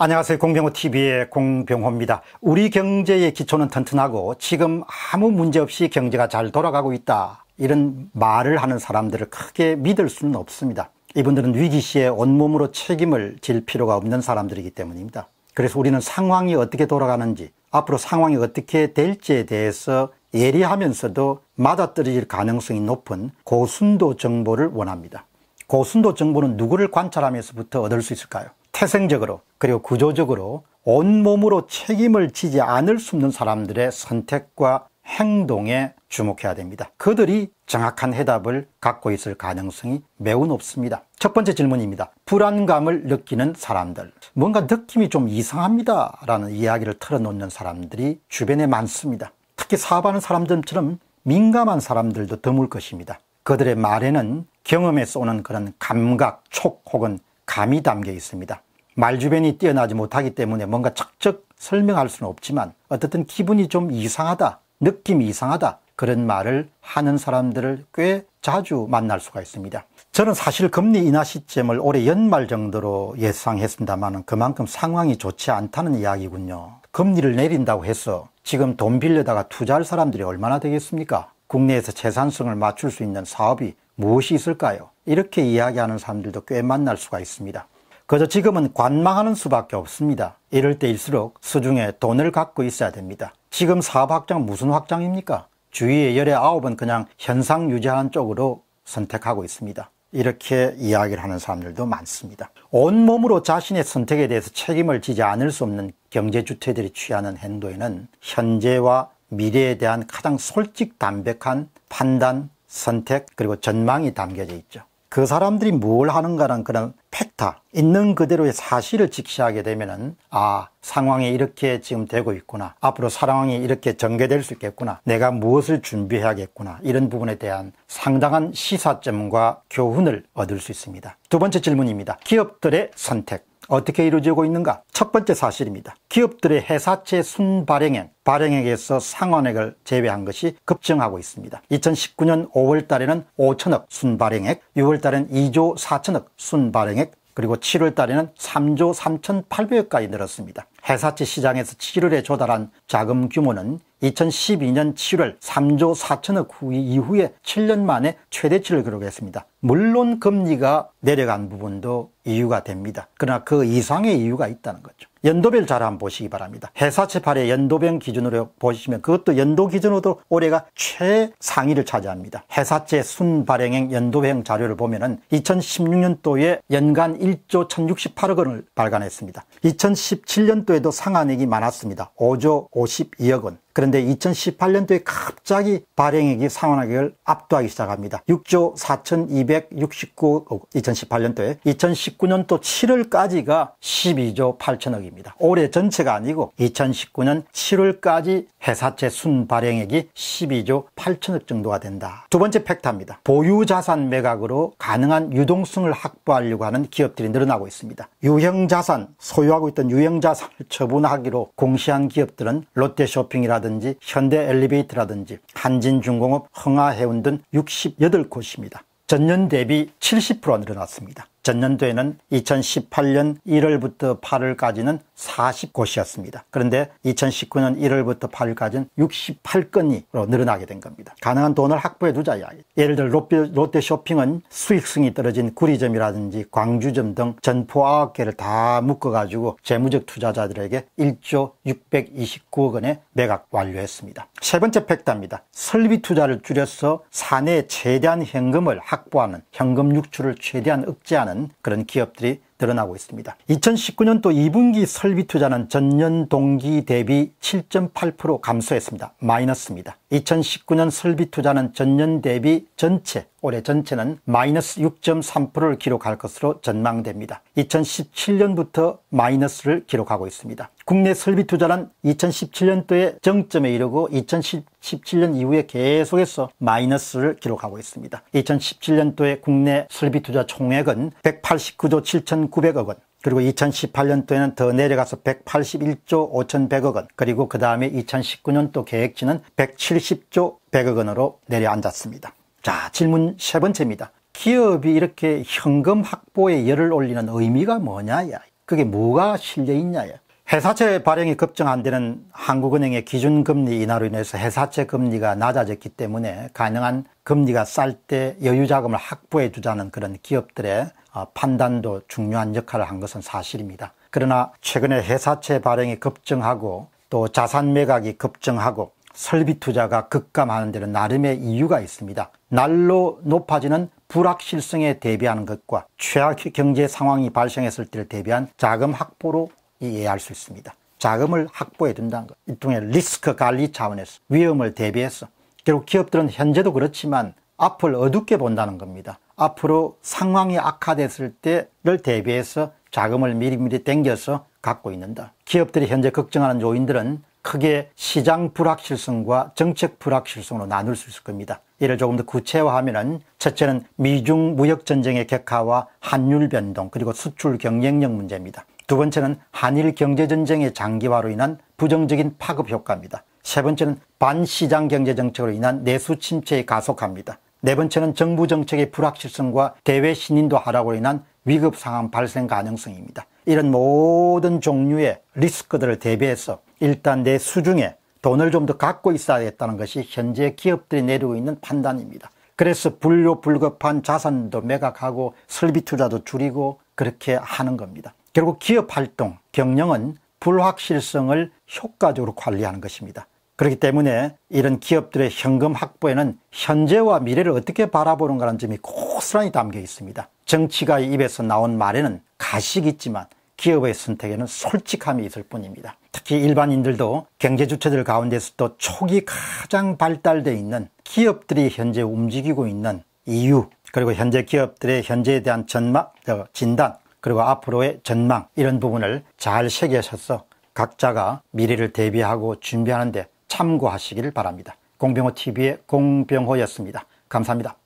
안녕하세요. 공병호TV의 공병호입니다. 우리 경제의 기초는 튼튼하고 지금 아무 문제 없이 경제가 잘 돌아가고 있다. 이런 말을 하는 사람들을 크게 믿을 수는 없습니다. 이분들은 위기 시에 온몸으로 책임을 질 필요가 없는 사람들이기 때문입니다. 그래서 우리는 상황이 어떻게 돌아가는지, 앞으로 상황이 어떻게 될지에 대해서 예리하면서도 맞아떨어질 가능성이 높은 고순도 정보를 원합니다. 고순도 정보는 누구를 관찰하면서부터 얻을 수 있을까요? 태생적으로 그리고 구조적으로 온몸으로 책임을 지지 않을 수 없는 사람들의 선택과 행동에 주목해야 됩니다. 그들이 정확한 해답을 갖고 있을 가능성이 매우 높습니다. 첫 번째 질문입니다. 불안감을 느끼는 사람들. 뭔가 느낌이 좀 이상합니다. 라는 이야기를 털어놓는 사람들이 주변에 많습니다. 특히 사업하는 사람들처럼 민감한 사람들도 드물 것입니다. 그들의 말에는 경험에서 오는 그런 감각, 촉 혹은 감이 담겨 있습니다. 말주변이 뛰어나지 못하기 때문에 뭔가 척척 설명할 수는 없지만 어떻든 기분이 좀 이상하다, 느낌이 이상하다 그런 말을 하는 사람들을 꽤 자주 만날 수가 있습니다. 저는 사실 금리 인하 시점을 올해 연말 정도로 예상했습니다만 그만큼 상황이 좋지 않다는 이야기군요. 금리를 내린다고 해서 지금 돈 빌려다가 투자할 사람들이 얼마나 되겠습니까? 국내에서 재산성을 맞출 수 있는 사업이 무엇이 있을까요? 이렇게 이야기하는 사람들도 꽤 만날 수가 있습니다. 그저 지금은 관망하는 수밖에 없습니다. 이럴 때일수록 수중에 돈을 갖고 있어야 됩니다. 지금 사업확장 무슨 확장입니까? 주위의 열의 아홉은 그냥 현상 유지하는 쪽으로 선택하고 있습니다. 이렇게 이야기를 하는 사람들도 많습니다. 온몸으로 자신의 선택에 대해서 책임을 지지 않을 수 없는 경제주체들이 취하는 행도에는 현재와 미래에 대한 가장 솔직 담백한 판단, 선택, 그리고 전망이 담겨져 있죠. 그 사람들이 뭘하는가라는 그런 팩타, 있는 그대로의 사실을 직시하게 되면은, 아, 상황이 이렇게 지금 되고 있구나. 앞으로 상황이 이렇게 전개될 수 있겠구나. 내가 무엇을 준비해야겠구나. 이런 부분에 대한 상당한 시사점과 교훈을 얻을 수 있습니다. 두 번째 질문입니다. 기업들의 선택. 어떻게 이루어지고 있는가? 첫 번째 사실입니다. 기업들의 회사채 순발행액, 발행액에서 상환액을 제외한 것이 급증하고 있습니다. 2019년 5월 달에는 5천억 순발행액, 6월 달엔 2조 4천억 순발행액, 그리고 7월 달에는 3조 3,800억까지 늘었습니다. 회사채 시장에서 7월에 조달한 자금 규모는 2012년 7월 3조 4천억 후기 이후에 7년 만에 최대치를 기록했습니다. 물론 금리가 내려간 부분도 이유가 됩니다. 그러나 그 이상의 이유가 있다는 거죠. 연도별 잘 한번 보시기 바랍니다. 회사채 발의연도병 기준으로 보시면 그것도 연도 기준으로도 올해가 최상위를 차지합니다. 회사채 순발행행 연도병 자료를 보면 은 2016년도에 연간 1조 1068억 원을 발간했습니다. 2017년도에도 상한액이 많았습니다. 5조 52억 원. 그런데 2018년도에 갑자기 발행액이 상환하기를 압도하기 시작합니다. 6조 4,269억 2018년도에 2019년도 7월까지가 12조 8천억입니다. 올해 전체가 아니고 2019년 7월까지 회사채 순발행액이 12조 8천억 정도가 된다. 두 번째 팩트입니다. 보유자산 매각으로 가능한 유동성을 확보하려고 하는 기업들이 늘어나고 있습니다. 유형자산, 소유하고 있던 유형자산을 처분하기로 공시한 기업들은 롯데쇼핑이라든지 현대엘리베이터라든지 한진중공업, 흥하해운 등 68곳입니다. 전년 대비 70% 늘어났습니다. 전년도에는 2018년 1월부터 8월까지는 40곳이었습니다. 그런데 2019년 1월부터 8월까지는 68건이로 늘어나게 된 겁니다. 가능한 돈을 확보해 두자야. 이 예를 들어 롯데 쇼핑은 수익성이 떨어진 구리점이라든지 광주점 등 점포 9개를 다 묶어가지고 재무적 투자자들에게 1조 629억 원의 매각 완료했습니다. 세 번째 팩트입니다. 설비 투자를 줄여서 사내 에 최대한 현금을 확보하는 현금 유출을 최대한 억제하는 그런 기업들이 드러나고 있습니다. 2019년도 2분기 설비 투자는 전년 동기 대비 7.8% 감소했습니다. 마이너스입니다. 2019년 설비 투자는 전년 대비 전체 올해 전체는 마이너스 6.3%를 기록할 것으로 전망됩니다. 2017년부터 마이너스를 기록하고 있습니다. 국내 설비 투자는 2017년도에 정점에 이르고 2017년 이후에 계속해서 마이너스를 기록하고 있습니다. 2017년도에 국내 설비 투자 총액은 189조 7천 1,900억 원, 그리고 2018년도에는 더 내려가서 181조 5,100억 원, 그리고 그 다음에 2019년도 계획치는 170조 100억 원으로 내려앉았습니다. 자, 질문 세 번째입니다. 기업이 이렇게 현금 확보에 열을 올리는 의미가 뭐냐야. 그게 뭐가 실려 있냐야. 회사채 발행이 급증안되는 한국은행의 기준금리 인하로 인해서 회사채 금리가 낮아졌기 때문에 가능한 금리가 쌀 때 여유자금을 확보해 주자는 그런 기업들의 어, 판단도 중요한 역할을 한 것은 사실입니다. 그러나 최근에 회사채 발행이 급증하고 또 자산 매각이 급증하고 설비 투자가 급감하는 데는 나름의 이유가 있습니다. 날로 높아지는 불확실성에 대비하는 것과 최악 의 경제 상황이 발생했을 때를 대비한 자금 확보로 이해할 수 있습니다. 자금을 확보해야 다는 것. 일종의 리스크 관리 차원에서 위험을 대비해서 결국 기업들은 현재도 그렇지만 앞을 어둡게 본다는 겁니다. 앞으로 상황이 악화됐을 때를 대비해서 자금을 미리미리 땡겨서 갖고 있는다. 기업들이 현재 걱정하는 요인들은 크게 시장 불확실성과 정책 불확실성으로 나눌 수 있을 겁니다. 이를 조금 더구체화하면 첫째는 미중 무역 전쟁의 격화와 환율 변동 그리고 수출 경쟁력 문제입니다. 두 번째는 한일 경제전쟁의 장기화로 인한 부정적인 파급 효과입니다. 세 번째는 반시장 경제 정책으로 인한 내수 침체의 가속화입니다. 네 번째는 정부 정책의 불확실성과 대외 신인도 하락으로 인한 위급 상황 발생 가능성입니다. 이런 모든 종류의 리스크들을 대비해서 일단 내 수중에 돈을 좀 더 갖고 있어야겠다는 것이 현재 기업들이 내리고 있는 판단입니다. 그래서 불료 불급한 자산도 매각하고 설비 투자도 줄이고 그렇게 하는 겁니다. 결국 기업 활동, 경영은 불확실성을 효과적으로 관리하는 것입니다. 그렇기 때문에 이런 기업들의 현금 확보에는 현재와 미래를 어떻게 바라보는가라는 점이 고스란히 담겨 있습니다. 정치가의 입에서 나온 말에는 가식이 있지만 기업의 선택에는 솔직함이 있을 뿐입니다. 특히 일반인들도 경제 주체들 가운데서도 초기 가장 발달되어 있는 기업들이 현재 움직이고 있는 이유 그리고 현재 기업들의 현재에 대한 전망, 어, 진단 그리고 앞으로의 전망 이런 부분을 잘 새겨서 각자가 미래를 대비하고 준비하는데 참고하시길 바랍니다. 공병호 TV의 공병호였습니다. 감사합니다.